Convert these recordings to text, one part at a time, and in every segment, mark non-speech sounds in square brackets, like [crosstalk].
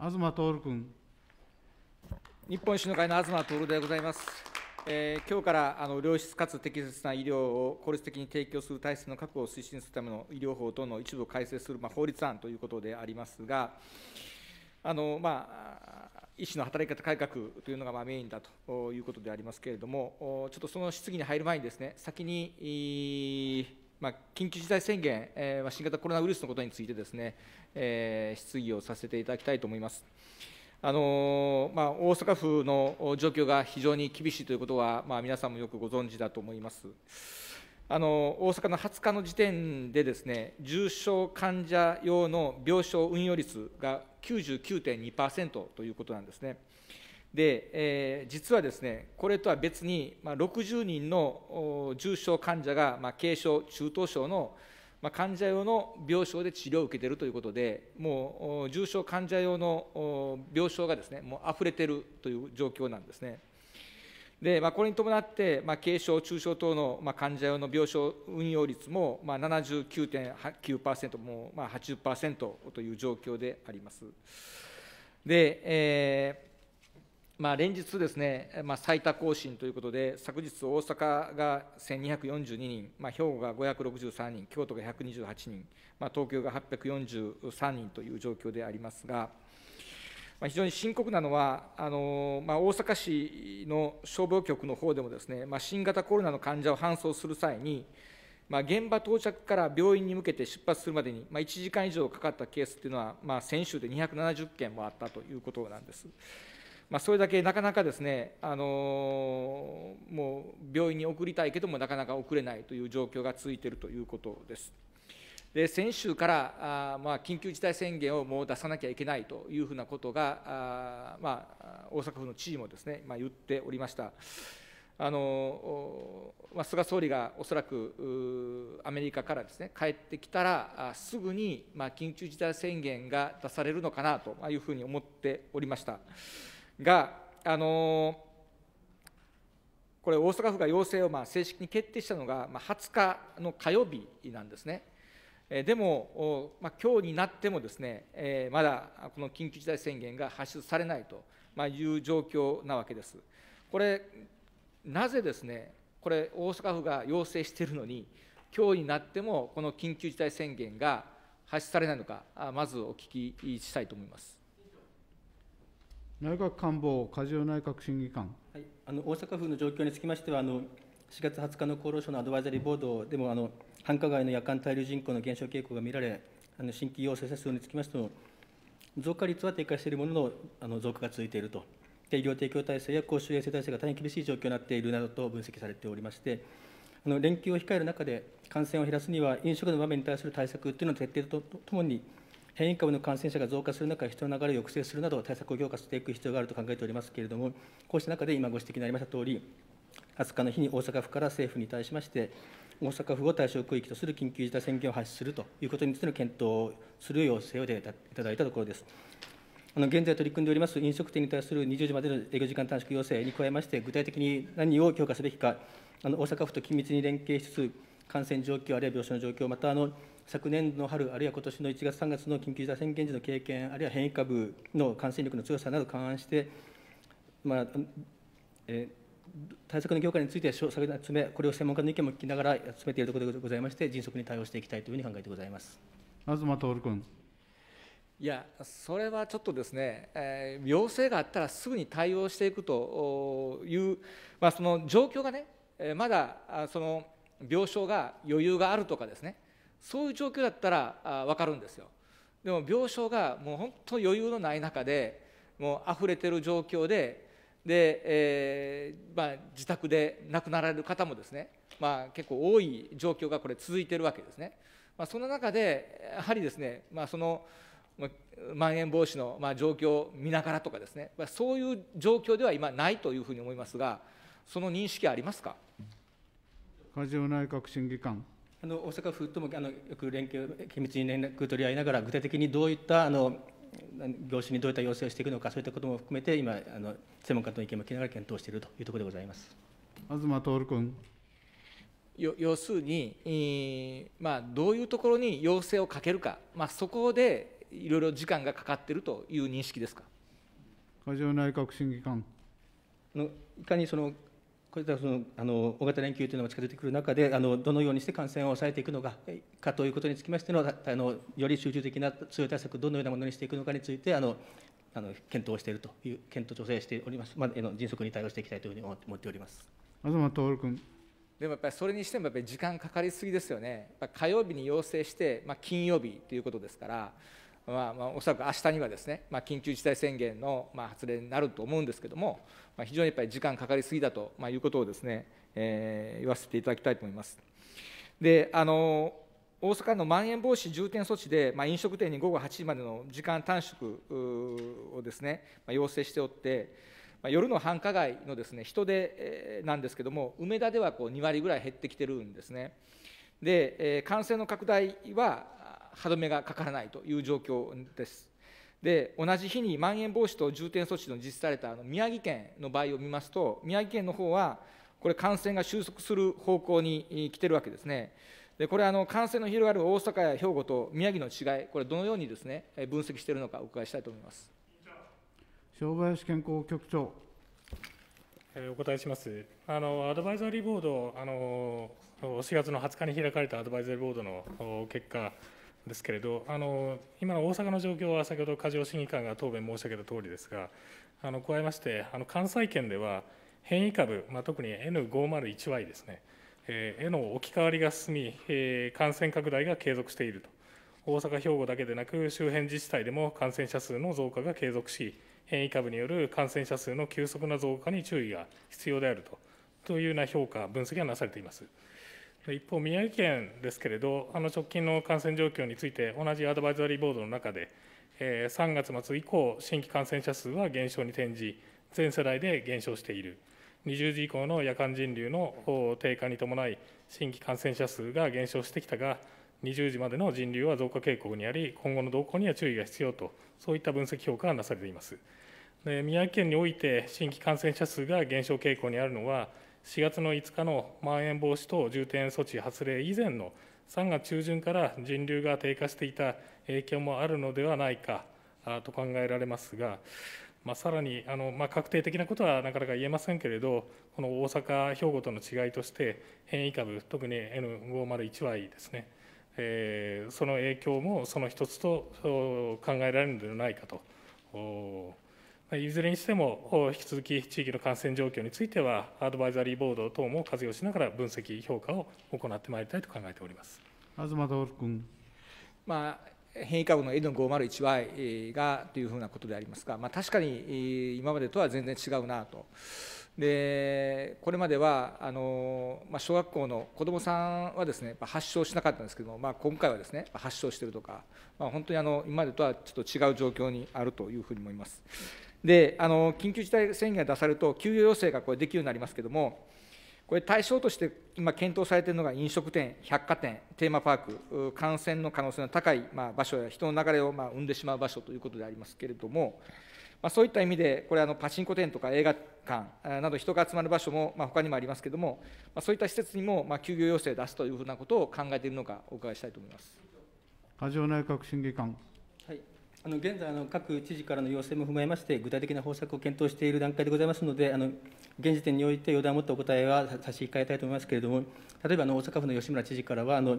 東徹君。日本医師の会の東徹でございます。えー、今日からあの良質かつ適切な医療を効率的に提供する体制の確保を推進するための医療法等の一部を改正する、まあ、法律案ということでありますが、あのまあ、医師の働き方改革というのがまあメインだということでありますけれども、ちょっとその質疑に入る前にです、ね、先に、まあ、緊急事態宣言、えー、新型コロナウイルスのことについてですね、えー、質疑をさせていただきたいと思います。あのー、まあ、大阪府の状況が非常に厳しいということは、まあ、皆さんもよくご存知だと思います。あの大阪の20日の時点でです、ね、重症患者用の病床運用率が99.2%ということなんですね。で、えー、実はですね、これとは別に、まあ、60人の重症患者が、まあ、軽症、中等症の、まあ、患者用の病床で治療を受けているということで、もう重症患者用の病床がですね、もう溢れているという状況なんですね。で、まあ、これに伴って、まあ、軽症、中症等の、まあ、患者用の病床運用率も、まあ、79.9%、もう、まあ80、という状況であります。で、えーまあ、連日ですね、まあ、最多更新ということで、昨日、大阪が1242人、まあ、兵庫が563人、京都が128人、まあ、東京が843人という状況でありますが、まあ、非常に深刻なのは、あのまあ、大阪市の消防局の方でもですね、まあ、新型コロナの患者を搬送する際に、まあ、現場到着から病院に向けて出発するまでに、まあ、1時間以上かかったケースというのは、まあ、先週で270件もあったということなんです。まあ、それだけなかなかですね、あのもう病院に送りたいけども、なかなか送れないという状況が続いているということです。で先週からあ、まあ、緊急事態宣言をもう出さなきゃいけないというふうなことが、あまあ、大阪府の知事もですね、まあ、言っておりました。あのまあ、菅総理がおそらくアメリカからです、ね、帰ってきたら、すぐに、まあ、緊急事態宣言が出されるのかなというふうに思っておりました。が、あのー、これ、大阪府が要請をまあ正式に決定したのが、ま20日の火曜日なんですね。えでも、まあ、今日になってもですね、えまだこの緊急事態宣言が発出されないと、まいう状況なわけです。これ、なぜですね、これ、大阪府が要請しているのに、今日になってもこの緊急事態宣言が発出されないのか、まずお聞きしたいと思います。内閣官房梶尾内閣審議官。はい、あの大阪府の状況につきましてはあの、4月20日の厚労省のアドバイザリーボードでも、あの繁華街の夜間滞留人口の減少傾向が見られ、あの新規陽性者数につきましても、増加率は低下しているもののあの増加が続いていると。医療提供体制や公衆衛生体制が大変厳しい状況になっているなどと分析されておりまして、あの連休を控える中で、感染を減らすには、飲食の場面に対する対策というのを徹底とともに、変異株の感染者が増加する中、人の流れを抑制するなど、対策を強化していく必要があると考えておりますけれども、こうした中で今ご指摘のありましたとおり、20日の日に大阪府から政府に対しまして、大阪府を対象区域とする緊急事態宣言を発出するということについての検討をする要請をいただいたところです。あの現在取り組んでおります飲食店に対する20時までの営業時間短縮要請に加えまして、具体的に何を強化すべきか、あの大阪府と緊密に連携しつつ、感染状況、あるいは病床の状況、またあの昨年の春、あるいは今年の1月、3月の緊急事態宣言時の経験、あるいは変異株の感染力の強さなど勘案して、まあえー、対策の業界について詳細詰め、これを専門家の意見も聞きながら進めているところでございまして、迅速に対応していきたいというふうに考えてございます。東徹君いや、それはちょっとですね、えー、要請があったらすぐに対応していくという、まあ、その状況がね、まだその病床が余裕があるとかですねそういう状況だったらあ分かるんですよでも病床がもう本当余裕のない中でもう溢れてる状況でで、えー、まあ、自宅で亡くなられる方もですね、まあ、結構多い状況がこれ続いてるわけですね、まあ、その中でやはりですね、まあ、そのまん延防止の、ま状況を見ながらとかですね、まそういう状況では今ないというふうに思いますがその認識ありますか、過剰内閣審議官。あの大阪府ともあのよく連携、緊密に連絡取り合いながら、具体的にどういったあの業種にどういった要請をしていくのか、そういったことも含めて、今、あの専門家との意見も聞きながら検討しているというところでございます東徹君。よ要するに、えー、まあ、どういうところに要請をかけるか、まあ、そこでいろいろ時間がかかっているという認識ですか。過剰内閣審議官のいかにそのこれではそのあの大型連休というのが近づいてくる中であの、どのようにして感染を抑えていくのかかということにつきましてのあの、より集中的な強い対策、どのようなものにしていくのかについて、あのあの検討しているという、検討調整しております、まあ、迅速に対応していきたいというふうに思っております東徹君。でもやっぱりそれにしてもやっぱり時間かかりすぎですよね、火曜日に要請して、まあ、金曜日ということですから、まあまあ、おそらく明日にはですね、まあ、緊急事態宣言のまあ発令になると思うんですけれども、まあ、非常にやっぱり時間かかりすぎだと、まあ、いうことをですね、えー、言わせていただきたいと思います。であの大阪のまん延防止重点措置で、まあ、飲食店に午後8時までの時間短縮をですね、まあ、要請しておって、まあ、夜の繁華街のですね人出なんですけれども、梅田ではこう2割ぐらい減ってきてるんですね。で、えー、感染の拡大は歯止めがかからないという状況です。で同じ日にまん延防止等重点措置の実施されたあの宮城県の場合を見ますと、宮城県の方は、これ、感染が収束する方向に来てるわけですね。でこれあの、感染の広がる大阪や兵庫と宮城の違い、これ、どのようにです、ね、分析しているのか、お伺いしたいと思います塩林健康局長。お答えしますあのアドバイザリーボードあの、4月の20日に開かれたアドバイザリーボードの結果、ですけれどあの今の大阪の状況は先ほど梶尾審議官が答弁申し上げたとおりですがあの加えましてあの関西圏では変異株、まあ、特に N501Y ですね、えー、への置き換わりが進み、えー、感染拡大が継続していると大阪、兵庫だけでなく周辺自治体でも感染者数の増加が継続し変異株による感染者数の急速な増加に注意が必要であるとというような評価、分析がなされています。一方、宮城県ですけれど、あの直近の感染状況について、同じアドバイザリーボードの中で、えー、3月末以降、新規感染者数は減少に転じ、全世代で減少している、20時以降の夜間人流の低下に伴い、新規感染者数が減少してきたが、20時までの人流は増加傾向にあり、今後の動向には注意が必要と、そういった分析評価がなされています。で宮城県において、新規感染者数が減少傾向にあるのは、4月の5日のまん延防止等重点措置発令以前の3月中旬から人流が低下していた影響もあるのではないかと考えられますが、まあ、さらにあの、まあ、確定的なことはなかなか言えませんけれど、この大阪、兵庫との違いとして、変異株、特に N501Y ですね、えー、その影響もその一つと考えられるのではないかと。いずれにしても、引き続き地域の感染状況については、アドバイザリーボード等も活用しながら分析、評価を行ってまいりたいと考えております東徹君。まあ変異株の N501Y がというふうなことでありますが、まあ、確かに今までとは全然違うなと。でこれまではあの、まあ、小学校の子どもさんはですね発症しなかったんですけども、まあ、今回はですね発症しているとか、まあ、本当にあの今までとはちょっと違う状況にあるというふうに思います。であの緊急事態宣言が出されると、休業要請がこれできるようになりますけれども、これ、対象として今、検討されているのが飲食店、百貨店、テーマパーク、感染の可能性の高い、まあ、場所や人の流れを、まあ、生んでしまう場所ということでありますけれども、まあ、そういった意味で、これあの、パチンコ店とか映画館など、人が集まる場所も、まあ、他にもありますけれども、まあ、そういった施設にも、まあ、休業要請を出すというふうなことを考えているのか、お伺いしたいと思います。内閣審議官あの現在あの、各知事からの要請も踏まえまして、具体的な方策を検討している段階でございますので、あの現時点において予断を持ったお答えは差し控えたいと思いますけれども、例えばあの大阪府の吉村知事からは、あの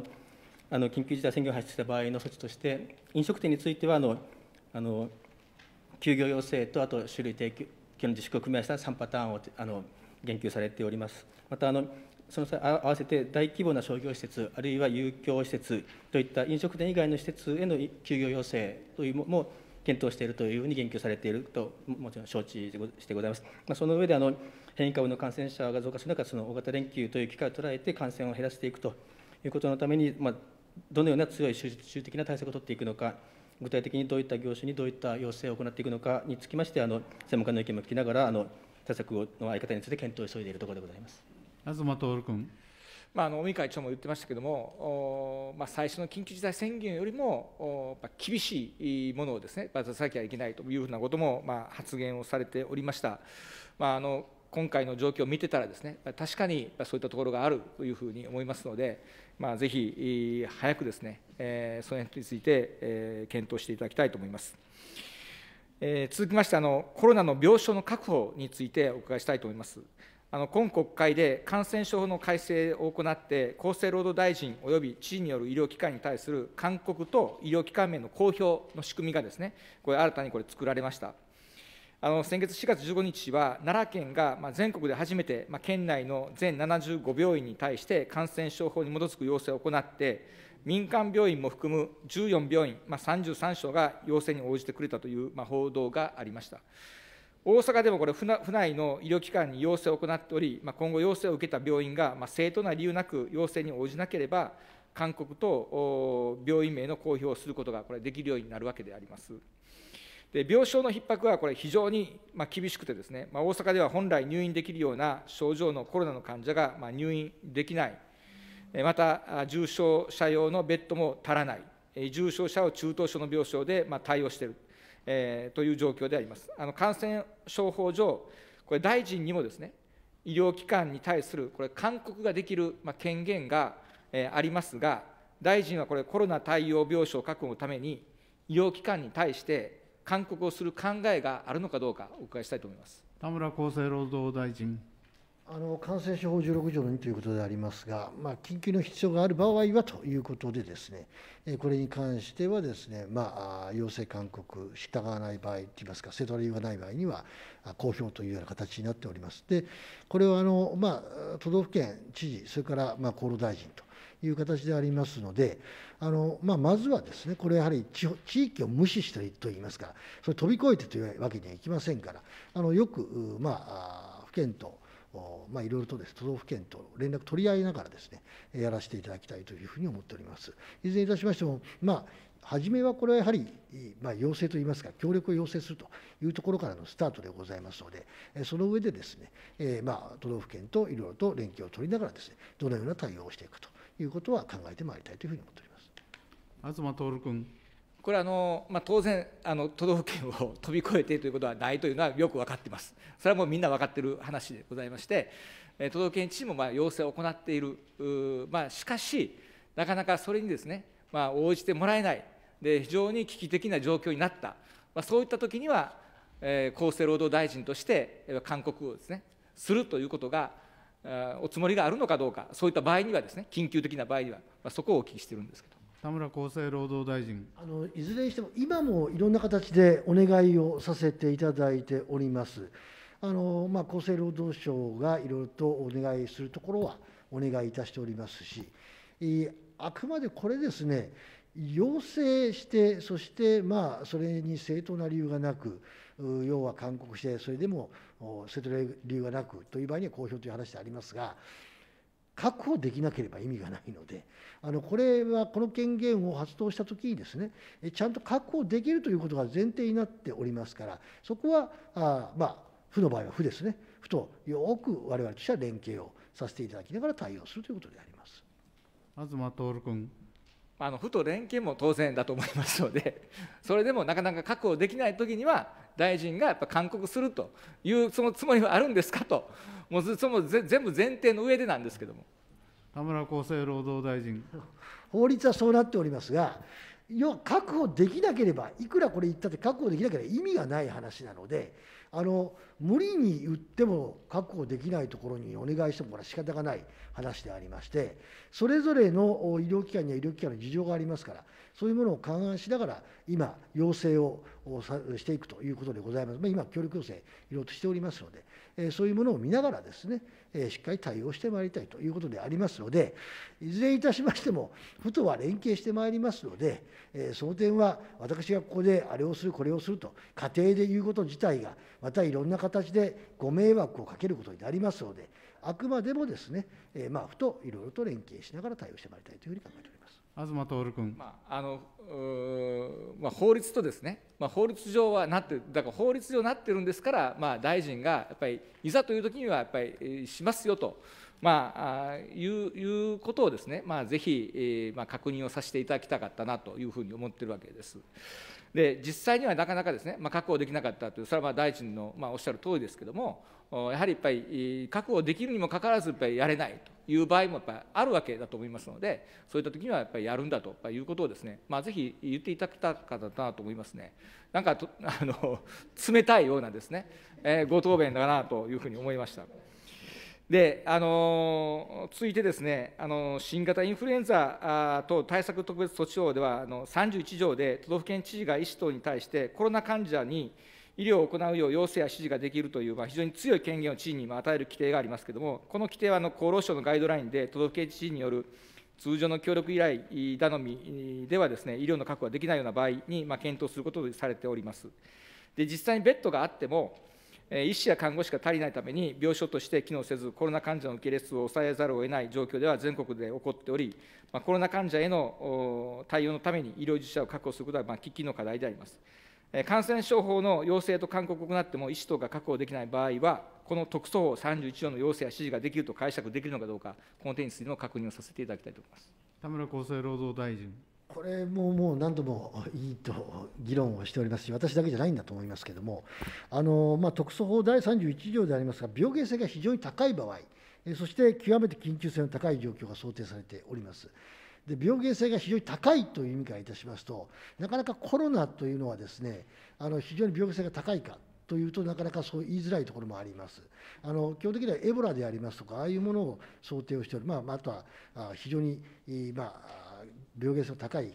あの緊急事態宣言を発出した場合の措置として、飲食店についてはあのあの休業要請と、あと酒類提供の自粛を組み合わせた3パターンをあの言及されております。またあのその際合わせて大規模な商業施設、あるいは遊興施設といった飲食店以外の施設への休業要請というもも検討しているというふうに言及されていると、もちろん承知してございます。まあ、その上であの変異株の感染者が増加する中、その大型連休という機会を捉えて感染を減らしていくということのために、まあ、どのような強い集中的な対策を取っていくのか、具体的にどういった業種にどういった要請を行っていくのかにつきまして、あの専門家の意見も聞きながら、あの対策の在り方について検討を急いでいるところでございます。東徹君。まあ、あの尾身会長も言ってましたけれども、まあ、最初の緊急事態宣言よりも、ま厳しいものをですね、出さなきゃいけないというふうなことも、まあ、発言をされておりました。まあ、あの今回の状況を見てたらですね、確かにそういったところがあるというふうに思いますので、まあ、ぜひ早くですね、えー、その辺について、えー、検討していただきたいと思います。えー、続きましてあの、コロナの病床の確保についてお伺いしたいと思います。あの今国会で感染症法の改正を行って、厚生労働大臣および知事による医療機関に対する勧告と医療機関名の公表の仕組みがですね、これ、新たにこれ、作られました。あの先月4月15日は、奈良県が全国で初めて、県内の全75病院に対して感染症法に基づく要請を行って、民間病院も含む14病院、まあ、33床が要請に応じてくれたという、報道がありました。大阪でもこれ府内の医療機関に要請を行っており、まあ、今後要請を受けた病院が、まあ、正当な理由なく要請に応じなければ、勧告と病院名の公表をすることがこれできるようになるわけであります。で病床の逼迫はこれ非常にまあ厳しくてですね、まあ、大阪では本来入院できるような症状のコロナの患者がまあ入院できない、また重症者用のベッドも足らない、重症者を中等症の病床でまあ対応している。えー、という状況であります。あの感染症法上、これ、大臣にもですね、医療機関に対するこれ、勧告ができる、まあ、権限が、えー、ありますが、大臣はこれ、コロナ対応病床確保のために、医療機関に対して勧告をする考えがあるのかどうか、お伺いしたいと思います田村厚生労働大臣。あの感染症法16条の2ということでありますが、まあ、緊急の必要がある場合はということで、ですねこれに関してはですね、まあ、要請勧告、従わない場合といいますか、せ当な理由がない場合には、公表というような形になっております。で、これはあの、まあ、都道府県知事、それからまあ厚労大臣という形でありますので、あのまあ、まずはですね、これやはり地域を無視してといいますか、それ飛び越えてというわけにはいきませんから、あのよく、まあ、府県と、まあ、いろいろとです、ね、都道府県と連絡取り合いながらですね、やらせていただきたいというふうに思っております。いずれにいたしましても、まあ初めはこれはやはり、まあ、要請といいますか、協力を要請するというところからのスタートでございますので、その上でですね、えまあ都道府県といろいろと連携を取りながらですね、どのような対応をしていくということは考えてまいりたいというふうに思っております東徹君。これはあの、まあ、当然あの都道府県を [laughs] 飛び越えてということはないというのはよく分かってます。それはもうみんな分かってる話でございまして、都道府県知事もまあ要請を行っている、まあ、しかし、なかなかそれにですね、まあ、応じてもらえないで、非常に危機的な状況になった、まあ、そういったときには、えー、厚生労働大臣として勧告をですねするということが、おつもりがあるのかどうか、そういった場合にはですね、緊急的な場合には、まあ、そこをお聞きしてるんですけど。田村厚生労働大臣あのいずれにしても、今もいろんな形でお願いをさせていただいております。あのまあ、厚生労働省がいろいろとお願いするところはお願いいたしておりますし、あくまでこれですね、要請して、そしてまあそれに正当な理由がなく、要は勧告して、それでも正当な理由がなくという場合には公表という話でありますが、確保できなければ意味がないので。あのこれはこの権限を発動したときにです、ね、ちゃんと確保できるということが前提になっておりますから、そこは、あまあ、府の場合は府ですね、府とよく我々としては連携をさせていただきながら対応するということであります。東徹君あの府と連携も当然だと思いますので、[laughs] それでもなかなか確保できないときには、大臣がやっぱ勧告するという、そのつもりはあるんですかと、もうその全部前提の上でなんですけども。田村厚生労働大臣。法律はそうなっておりますが、要は確保できなければ、いくらこれ言ったって確保できなければ意味がない話なので、あの無理に言っても確保できないところにお願いしてもこれは仕方がない話でありましてそれぞれの医療機関には医療機関の事情がありますからそういうものを勘案しながら今要請をしていくということでございます、まあ、今協力要請いろいろとしておりますので、えそういうものを見ながらですね、えしっかり対応してまいりたいということでありますのでいずれいたしましても府とは連携してまいりますので、えその点は私がここであれをするこれをすると家庭で言うこと自体がまたいろんな方形でご迷惑をかけることになりますので、あくまでもですね、えー、まあ府といろいろと連携しながら対応してまいりたいというふうに考えております。東徹君、まああのまあ、法律とですね、まあ、法律上はなって、だから法律上なってるんですから、まあ、大臣がやっぱり、いざという時にはやっぱりしますよと、まあ、いういうことをですね、まあ、ぜひ、えーまあ、確認をさせていただきたかったなというふうに思ってるわけです。で実際にはなかなかですね、まあ、確保できなかったというそれはまあ大臣の、まあ、おっしゃる通りですけどもやはりやっぱり確保できるにもかかわらずやっぱりやれないという場合もやっぱりあるわけだと思いますのでそういった時にはやっぱりやるんだということをですね、まあ、ぜひ言っていただけたかなと思いますねなんかあの [laughs] 冷たいようなですね、えー、ご答弁だなというふうに思いました。であの続いてですね、あの新型インフルエンザ等対策特別措置法では、あの31条で都道府県知事が医師等に対して、コロナ患者に医療を行うよう要請や指示ができるという、まあ、非常に強い権限を知事に与える規定がありますけれども、この規定はあの厚労省のガイドラインで、都道府県知事による通常の協力依頼頼みではです、ね、医療の確保ができないような場合に、まあ、検討することとされております。で実際にベッドがあっても医師や看護師が足りないために病床として機能せず、コロナ患者の受け入れ数を抑えざるを得ない状況では全国で起こっており、コロナ患者への対応のために医療従事者を確保することは喫緊の課題であります。感染症法の要請と勧告があっても、医師等が確保できない場合は、この特措法31条の要請や指示ができると解釈できるのかどうか、この点についての確認をさせていただきたいと思います田村厚生労働大臣。これももう何度もいいと議論をしておりますし、私だけじゃないんだと思いますけれども、あのまあ、特措法第31条でありますが、病原性が非常に高い場合、そして極めて緊急性の高い状況が想定されております。で病原性が非常に高いという意味からいたしますと、なかなかコロナというのはですね、あの非常に病原性が高いかというとなかなかそう言いづらいところもあります。あの基本的にはエボラでありますとか、ああいうものを想定をしており、まあ、あとは非常に、まあ、病原性の高い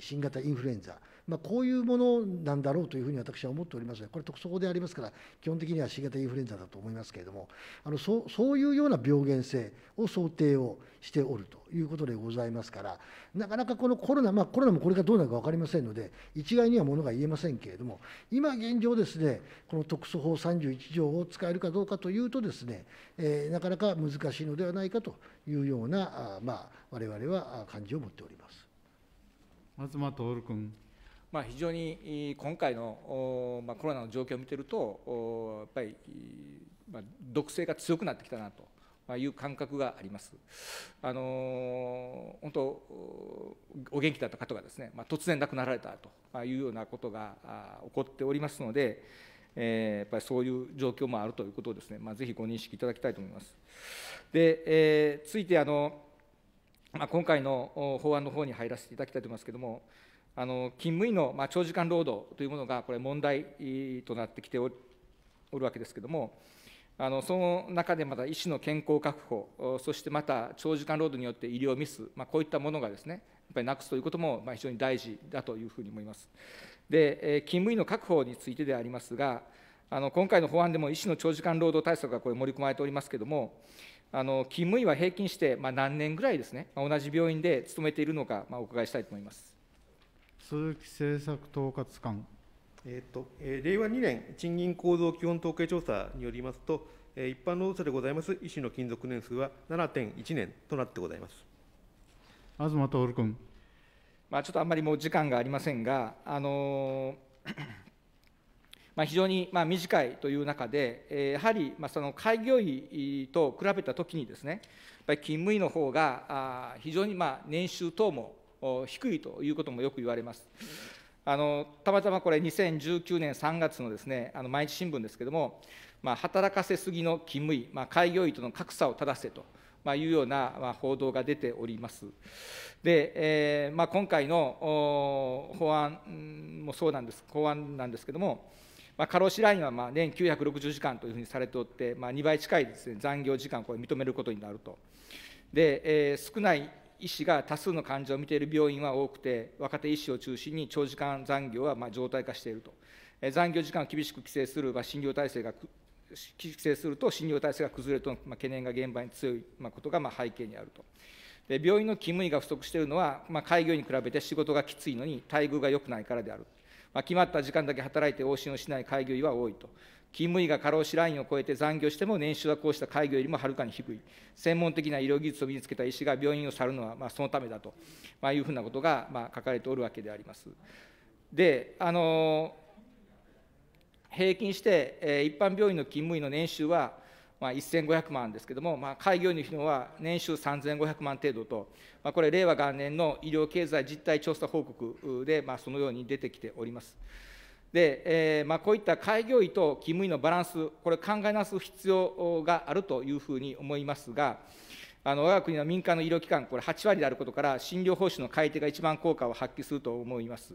新型インフルエンザまあ、こういうものなんだろうというふうに私は思っておりますが、これ、特措法でありますから、基本的には新型インフルエンザだと思いますけれども、あのそうそういうような病原性を想定をしておるということでございますから、なかなかこのコロナ、まあ、コロナもこれがどうなるか分かりませんので、一概にはものが言えませんけれども、今現状ですね、この特措法31条を使えるかどうかというとですね、えー、なかなか難しいのではないかというような、あまあ、我々は感じを持っております。松間徹君。まあ、非常に今回の、まコロナの状況を見てると、やっぱり、ま毒性が強くなってきたなと。いう感覚があります。あの本当お元気だった方がですね、ま突然亡くなられたというようなことが起こっておりますので、えやっぱりそういう状況もあるということをですね、まぜひご認識いただきたいと思います。で、えー、ついてあの、まあ、今回の法案の方に入らせていただきたいと思いますけれども、あの勤務医の、まあ、長時間労働というものが、これ、問題となってきておるわけですけれども、あのその中でまた医師の健康確保、そしてまた長時間労働によって医療ミス、まあ、こういったものがですね、やっぱりなくすということも非常に大事だというふうに思います。で、勤務医の確保についてでありますが、あの今回の法案でも医師の長時間労働対策がこれ盛り込まれておりますけれども、あの勤務医は平均して、まあ、何年ぐらいですね、まあ、同じ病院で勤めているのか、まあ、お伺いしたいと思います。鈴木政策統括官。えーとえー、令和2年賃金構造基本統計調査によりますと、えー、一般労働者でございます医師の勤続年数は7.1年となってございます東徹君、まあ、ちょっとあんまりもう時間がありませんが、あのー、[clears throat] まあ非常にまあ短いという中で、えやはりまあその開業医と比べたときにです、ね、やっぱり勤務医の方があ非常にまあ年収等も低いということもよく言われます。あのたまたまこれ、2019年3月のですねあの毎日新聞ですけれども、まあ、働かせすぎの勤務医、まあ、開業医との格差を正せと。まあ、いうような、ま報道が出ております。で、えーまあ、今回の法案もそうなんです、法案なんですけれども、まあ、過労死ラインはまあ年960時間というふうにされておって、まあ、2倍近いです、ね、残業時間をこれ認めることになると。で、えー、少ない医師が多数の患者を見ている病院は多くて、若手医師を中心に長時間残業はま常態化していると、え残業時間を厳しく規制する、ま診療体制が規制すると、診療体制が崩れるとの、ま懸念が現場に強い、まことがま背景にあると。で病院の勤務医が不足しているのは、ま開業医に比べて仕事がきついのに待遇が良くないからである、ま決まった時間だけ働いて往診をしない開業医は多いと。勤務医が過労死ラインを超えて残業しても年収はこうした開業よりもはるかに低い、専門的な医療技術を身につけた医師が病院を去るのはまそのためだと、まあ、いうふうなことがま書かれておるわけであります。で、あの平均して、え一般病院の勤務医の年収は、まあ、1500万ですけれども、まあ、開業医の費用は年収3500万程度と、まあ、これ、令和元年の医療経済実態調査報告で、まあ、そのように出てきております。で、えー、まあ、こういった開業医と勤務医のバランス、これ、考え直す必要があるというふうに思いますが、あの我が国の民間の医療機関、これ8割であることから、診療報酬の改定が一番効果を発揮すると思います。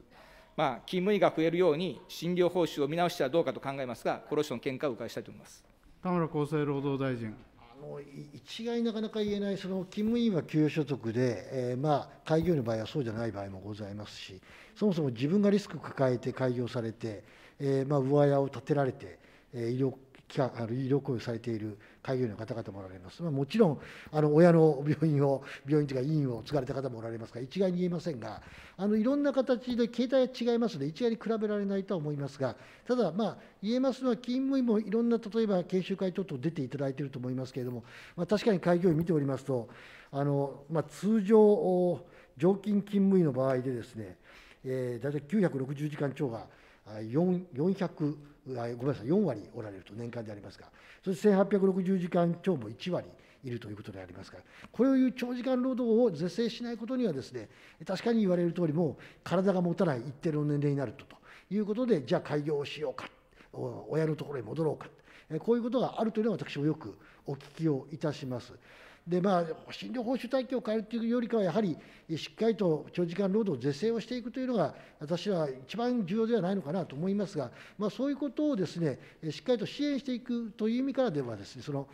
まあ、勤務医が増えるように、診療報酬を見直してはどうかと考えますが、厚労省の見解をお伺いしたいと思います田村厚生労働大臣。もう一概なかなか言えない、その勤務員は給与所得で、えー、まあ、開業の場合はそうじゃない場合もございますし、そもそも自分がリスクを抱えて開業されて、えー、まあ、上屋を建てられて、えー、医療あの医療行為をされている開業医の方々もおられます、まあ、もちろんあの親の病院を病院というか医院を継がれた方もおられますから一概に言えませんがあのいろんな形で形態は違いますので一概に比べられないとは思いますがただまあ言えますのは勤務医もいろんな例えば研修会等々出ていただいていると思いますけれども、まあ、確かに開業医見ておりますとあの、まあ、通常常勤勤務医の場合でですね、えー、大体960時間超が400ごめんなさい、4割おられると、年間でありますが、そして1860時間超も1割いるということでありますが、これをいう長時間労働を是正しないことにはです、ね、確かに言われる通り、も体が持たない一定の年齢になるとということで、じゃあ開業をしようか、親のところに戻ろうか、こういうことがあるというのは、私もよくお聞きをいたします。でまあ、診療報酬体系を変えるというよりかは、やはりしっかりと長時間労働是正をしていくというのが、私は一番重要ではないのかなと思いますが、まあ、そういうことをです、ね、しっかりと支援していくという意味からではです、ね、その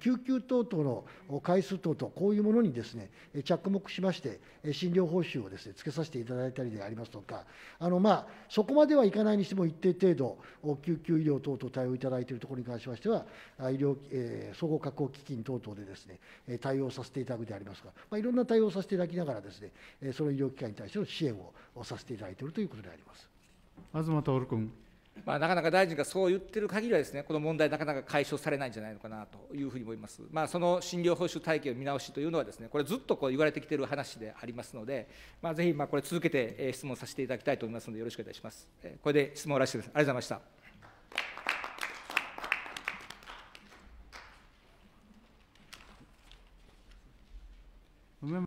救急等々の回数等々、こういうものにです、ね、着目しまして、診療報酬をです、ね、つけさせていただいたりでありますとか、あのまあそこまではいかないにしても、一定程度、救急医療等々対応いただいているところに関しましては、医療、総合確保基金等々でですね、対応させていただくでありますが、まあ、いろんな対応をさせていただきながらですね、その医療機関に対しての支援をさせていただいているということであります。東徹君。まあ、なかなか大臣がそう言ってる限りはですね、この問題、なかなか解消されないんじゃないのかなというふうに思います。まあ、その診療報酬体系の見直しというのはですね、これずっとこう言われてきている話でありますので、まあ、ぜひまあこれ続けて質問させていただきたいと思いますので、よろしくお願いします。これで質問を終わらせてありがとうございました。Remember